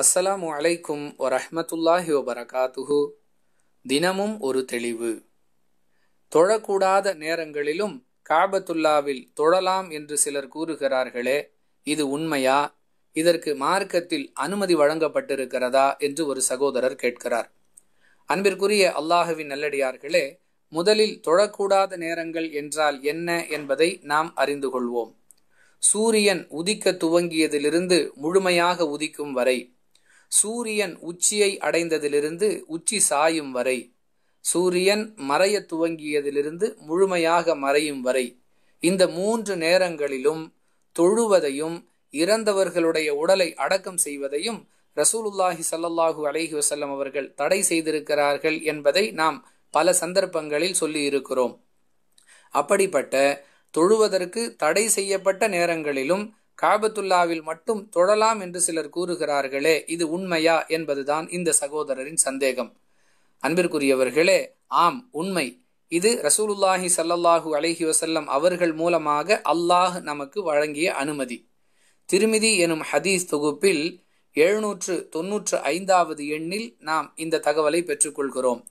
அஸ்ஸலாமு அலைக்கும் வரஹமத்துல்லாஹி வபரகாத்துஹு தினமும் ஒரு தெளிவு தொழக்கூடாத நேரங்களிலும் காபத்துல்லாவில் தொழலாம் என்று சிலர் கூறுகிறார்களே இது உண்மையா இதற்கு மார்க்கத்தில் அனுமதி வழங்கப்பட்டிருக்கிறதா என்று ஒரு சகோதரர் கேட்கிறார் அன்பிற்குரிய அல்லாஹுவின் நல்லடியார்களே முதலில் தொழக்கூடாத நேரங்கள் என்றால் என்ன என்பதை நாம் அறிந்து கொள்வோம் சூரியன் உதிக்க துவங்கியதிலிருந்து முழுமையாக உதிக்கும் வரை சூரியன் உச்சியை அடைந்ததிலிருந்து உச்சி சாயும் வரை சூரியன் மறைய துவங்கியதிலிருந்து முழுமையாக மறையும் வரை இந்த மூன்று நேரங்களிலும் தொழுவதையும் இறந்தவர்களுடைய உடலை அடக்கம் செய்வதையும் ரசூலுல்லாஹி சல்லாஹூ அலஹி வசல்லம் அவர்கள் தடை செய்திருக்கிறார்கள் என்பதை நாம் பல சந்தர்ப்பங்களில் சொல்லி இருக்கிறோம் அப்படிப்பட்ட தொழுவதற்கு தடை செய்யப்பட்ட நேரங்களிலும் காபத்துல்லாவில் மட்டும் தொழலாம் என்று சிலர் கூறுகிறார்களே இது உண்மையா என்பதுதான் இந்த சகோதரரின் சந்தேகம் அன்பிற்குரியவர்களே ஆம் உண்மை இது ரசூலுல்லாஹி சல்லல்லாஹூ அலஹி வசல்லம் அவர்கள் மூலமாக அல்லாஹ் நமக்கு வழங்கிய அனுமதி திருமிதி எனும் ஹதீஸ் தொகுப்பில் எழுநூற்று தொன்னூற்று ஐந்தாவது எண்ணில் நாம் இந்த தகவலை பெற்றுக்கொள்கிறோம்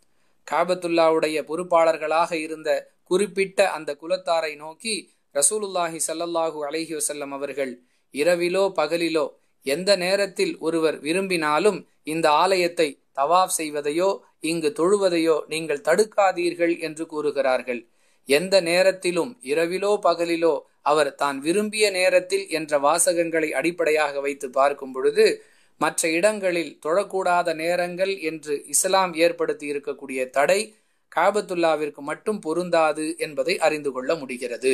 காபத்துல்லாவுடைய பொறுப்பாளர்களாக இருந்த குறிப்பிட்ட அந்த குலத்தாரை நோக்கி ரசூலுல்லாஹி சல்லல்லாஹூ அலஹி வசல்லம் அவர்கள் இரவிலோ பகலிலோ எந்த நேரத்தில் ஒருவர் விரும்பினாலும் இந்த ஆலயத்தை தவாஃப் செய்வதையோ இங்கு தொழுவதையோ நீங்கள் தடுக்காதீர்கள் என்று கூறுகிறார்கள் எந்த நேரத்திலும் இரவிலோ பகலிலோ அவர் தான் விரும்பிய நேரத்தில் என்ற வாசகங்களை அடிப்படையாக வைத்து பார்க்கும் பொழுது மற்ற இடங்களில் தொழக்கூடாத நேரங்கள் என்று இஸ்லாம் ஏற்படுத்தி இருக்கக்கூடிய தடை காபத்துல்லாவிற்கு மட்டும் பொருந்தாது என்பதை அறிந்து கொள்ள முடிகிறது